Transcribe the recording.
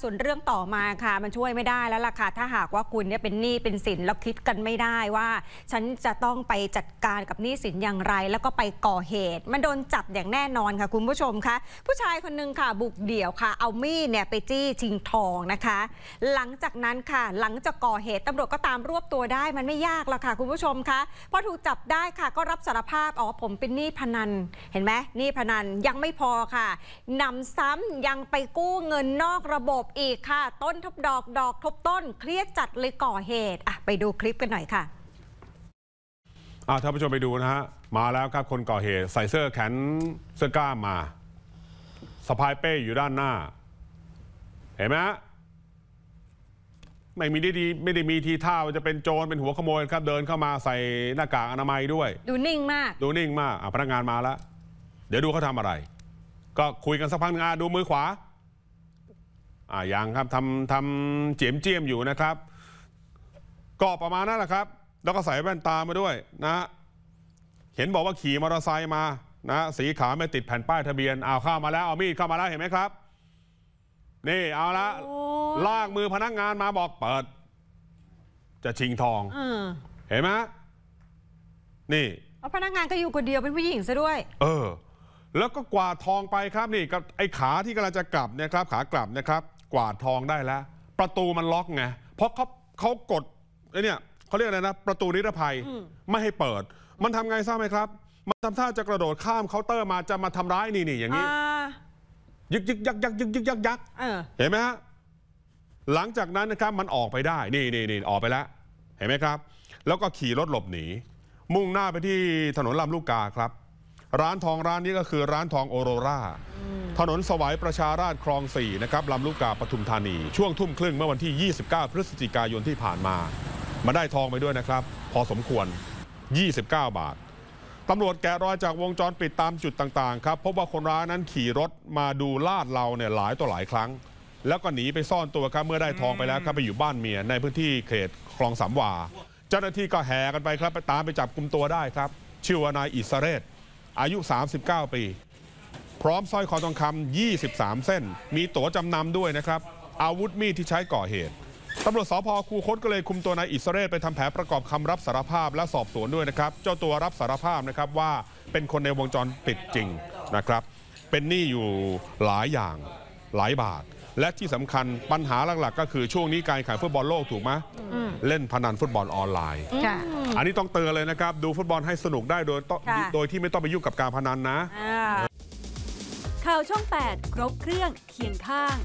ส่วนเรื่องต่อมาค่ะมันช่วยไม่ได้แล้วล่ะค่ะถ้าหากว่าคุณเนี่ยเป็นหนี้เป็นสินแล้วคิดกันไม่ได้ว่าฉันจะต้องไปจัดการกับหนี้สินอย่างไร แล้วก็ไปก่อเหตุ มันโดนจับอย่างแน่นอนค่ะ คุณผู้ชมคะผู้ชายคนหนึ่งค่ะ บุกเดี่ยวค่ะเอามีดเนี่ยไปจี้ชิงทองนะคะ หลังจากนั้นค่ะ หลังจากก่อเหตุตำรวจก็ตามรวบตัวได้ มันไม่ยากหรอกค่ะ คุณผู้ชมคะพอถูกจับได้ค่ะ ก็รับสารภาพอ๋อผมเป็นหนี้พนันเห็นไหมหนี้พนันยังไม่พอค่ะนำซ้ำยังไปกู้เงินนอกระบบอีกค่ะต้นทบดอกดอกทบต้นเครียดจัดเลยก่อเหตุอ่ะ ไปดูคลิปกันหน่อยค่ะอ่าท่านผู้ชมไปดูนะฮะมาแล้วครับคนก่อเหตุใส่เสื้อแขนเสื้อกล้ามมาสะพายเป้อยู่ด้านหน้า เห็นไหมฮะไม่มีดีไม่ได้มีทีท่าว่าจะเป็นโจรเป็นหัวขโมยครับ เดินเข้ามาใส่หน้ากากอนามัยด้วยดูนิ่งมากดูนิ่งมากพนักงานมาแล้ว เดี๋ยวดูเขาทำอะไร ก็คุยกันสักพักหนงานดูมือขวาอ่ายังครับทำทำเจียมเจียมอยู่นะครับ ก็ประมาณนั้นแหละครับ แล้วก็ใส่แว่นตามาด้วยนะเห็นบอกว่าขี่มอเตอร์ไซค์มานะสีขาวไม่ติดแผ่นป้ายทะเบียนเอาเข้ามาแล้วเอามีดเข้ามาแล้วเห็นไหมครับ นี่เอาละ ลากมือพนักงานมาบอกเปิด จะชิงทองเห็นไหมนี่พนักงานก็อยู่คนเดียวเป็นผู้หญิงซะด้วย เออ แล้วก็กวาดทองไปครับนี่ กับไอ้ขาที่กำลังจะกลับนะครับ ขากลับนะครับกวาดทองได้แล้ว ประตูมันล็อกไงเพราะเขาเขากดไอ้นี่เขาเรียกอะไรนะ ประตูนิรภัยไม่ให้เปิด มันทำไงทราบไหมครับ มันทำท่าจะกระโดดข้ามเคาน์เตอร์ มาจะมาทำร้ายนี่นี่อย่างนี้ยึกยึกยักยักยึกยึกยักยักเห็นไหมฮะหลังจากนั้นนะครับมันออกไปได้ นี่นี่นี่ออกไปแล้วเห็นไหมครับ แล้วก็ขี่รถหลบหนีมุ่งหน้าไปที่ถนนลำลูกกาครับร้านทองร้านนี้ก็คือร้านทองโอโรรา ถนนสวายประชาราชคลอง4นะครับลำลูกกาปทุมธานีช่วงทุ่มครึ่งเมื่อวันที่ 29 พฤศจิกายนที่ผ่านมามาได้ทองไปด้วยนะครับพอสมควร 29 บาทตำรวจแกะรอยจากวงจรปิดตามจุดต่างๆครับพบว่าคนร้ายนั้นขี่รถมาดูลาดเราเนี่ยหลายต่อหลายครั้ง แล้วก็หนีไปซ่อนตัวครับเมื่อได้ทองไปแล้วครับไปอยู่บ้านเมียในพื้นที่เขตคลองสามวาเจ้าหน้าที่ก็แห่กันไปครับ ไปตามไปจับกลุ่มตัวได้ครับชื่อว่านายอิสเรศอายุ 39 ปี พร้อมสร้อยคอทองคำ23 เส้น มีตั๋วจำนำด้วยนะครับอาวุธมีดที่ใช้ก่อเหตุตำรวจสพคูคตก็เลยคุมตัวนายอิสเรศไปทำแผนประกอบคำรับสารภาพและสอบสวนด้วยนะครับ เจ้าตัวรับสารภาพนะครับว่าเป็นคนในวงจรปิดจริงนะครับ เป็นหนี้อยู่หลายอย่างหลายบาทและที่สำคัญปัญหาหลัก ๆ ก็คือช่วงนี้การขายฟุตบอลโลกถูกไหมเล่นพนันฟุตบอลออนไลน์ อันนี้ต้องเตือนเลยนะครับ ดูฟุตบอลให้สนุกได้โดยโดยที่ไม่ต้องไปยุ่งกับการพนันนะข่าวช่อง8 ครบเครื่องเคียงข้าง